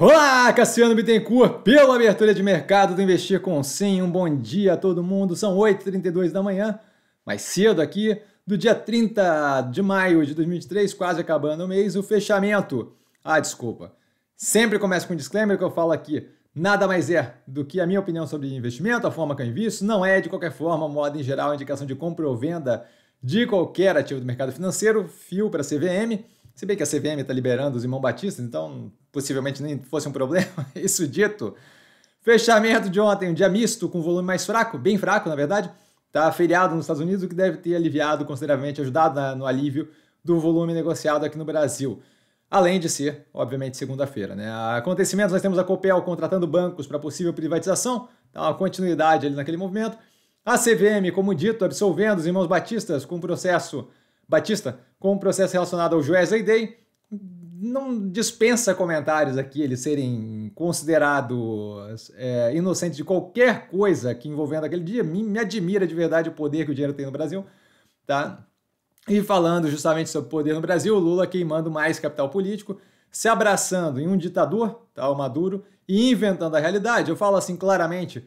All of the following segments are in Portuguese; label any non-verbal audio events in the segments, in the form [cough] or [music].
Olá, Cassiano Bittencourt, pela abertura de mercado do Investir com Sim. Um bom dia a todo mundo. São 8h32 da manhã, mais cedo aqui, do dia 30 de maio de 2023, quase acabando o mês, o fechamento. Ah, desculpa. Sempre começo com um disclaimer que eu falo aqui. Nada mais é do que a minha opinião sobre investimento, a forma que eu invisto. Não é, de qualquer forma, moda em geral, indicação de compra ou venda de qualquer ativo do mercado financeiro, fio para CVM. Se bem que a CVM está liberando os irmãos batistas, então possivelmente nem fosse um problema. [laughs] Isso dito. Fechamento de ontem, um dia misto, com volume mais fraco, bem fraco, na verdade. Está feriado nos Estados Unidos, o que deve ter aliviado consideravelmente, ajudado na, no alívio do volume negociado aqui no Brasil. Além de ser, obviamente, segunda-feira. Né? Acontecimentos, nós temos a Copel contratando bancos para possível privatização, tá uma continuidade ali naquele movimento. A CVM, como dito, absolvendo os irmãos Batistas com processo Batista, com o processo relacionado ao Joesley Day, não dispensa comentários aqui, eles serem considerados é, inocentes de qualquer coisa que envolvendo aquele dia. Me, me admira de verdade o poder que o dinheiro tem no Brasil, tá? E falando justamente sobre poder no Brasil, Lula queimando mais capital político, se abraçando em um ditador, tá, o Maduro, e inventando a realidade. Eu falo assim claramente,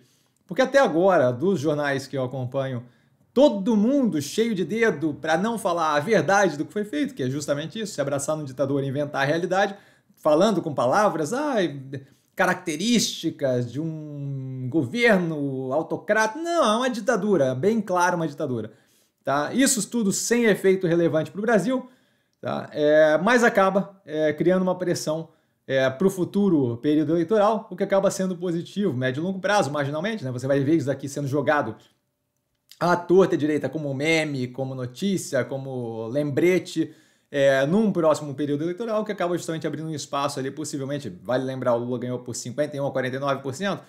porque até agora, dos jornais que eu acompanho, todo mundo cheio de dedo para não falar a verdade do que foi feito, que é justamente isso, se abraçar no ditador e inventar a realidade, falando com palavras, ai, características de um governo autocrata. Não, é uma ditadura, bem claro uma ditadura. Tá? Isso tudo sem efeito relevante para o Brasil, tá? É, mas acaba é, criando uma pressão é, para o futuro período eleitoral, o que acaba sendo positivo, médio e longo prazo, marginalmente. Né? Você vai ver isso aqui sendo jogado à torta direita como meme, como notícia, como lembrete é, num próximo período eleitoral, que acaba justamente abrindo um espaço ali, possivelmente, vale lembrar, o Lula ganhou por 51% a 49%,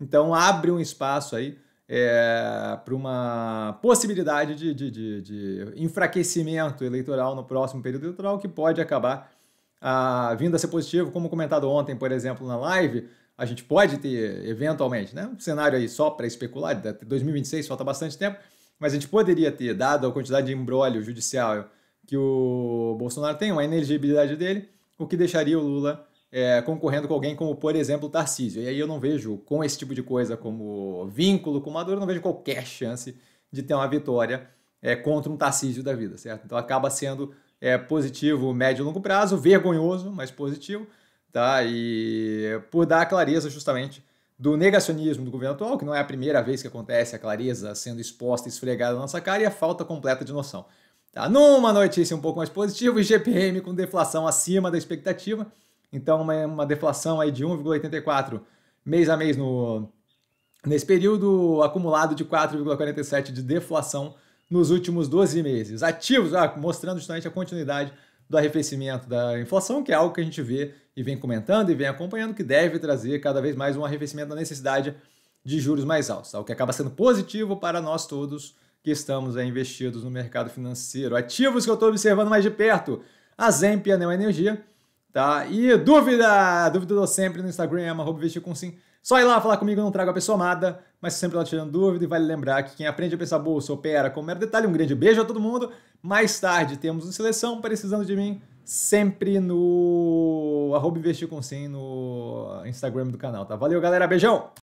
então abre um espaço aí é, para uma possibilidade de, de, de, de, enfraquecimento eleitoral no próximo período eleitoral, que pode acabar a, ah, vindo a ser positivo, como comentado ontem, por exemplo, na live, a gente pode ter, eventualmente, né? um cenário aí só para especular, 2026 falta bastante tempo, mas a gente poderia ter, dado a quantidade de embrólio judicial que o Bolsonaro tem, uma inelegibilidade dele, o que deixaria o Lula é, concorrendo com alguém como, por exemplo, Tarcísio. E aí eu não vejo, com esse tipo de coisa como vínculo com o Maduro, não vejo qualquer chance de ter uma vitória é, contra um Tarcísio da vida, certo? Então acaba sendo é, positivo médio e longo prazo, vergonhoso, mas positivo tá? E por dar a clareza justamente do negacionismo do governo atual, que não é a primeira vez que acontece a clareza sendo exposta e esfregada na nossa cara, e a falta completa de noção. Tá? Numa notícia um pouco mais positiva, o GPM com deflação acima da expectativa, então uma, uma deflação aí de 1,84 mês a mês no, nesse período, acumulado de 4,47 de deflação nos últimos 12 meses. Ativos, ah, mostrando justamente a continuidade do arrefecimento da inflação, que é algo que a gente vê e vem comentando e vem acompanhando, que deve trazer cada vez mais um arrefecimento da necessidade de juros mais altos, o que acaba sendo positivo para nós todos que estamos aí, investidos no mercado financeiro. Ativos que eu estou observando mais de perto, a Zemp e a Neo Energia, tá? E dúvida, dúvida eu sempre no Instagram, é com sim. Só ir lá falar comigo, eu não trago a pessoa amada, mas sempre lá tirando dúvida e vale lembrar que quem aprende a pensar bolsa opera com mero detalhe. Um grande beijo a todo mundo. Mais tarde temos uma seleção precisando de mim sempre no arroba investir com sim no Instagram do canal, tá? Valeu, galera. Beijão!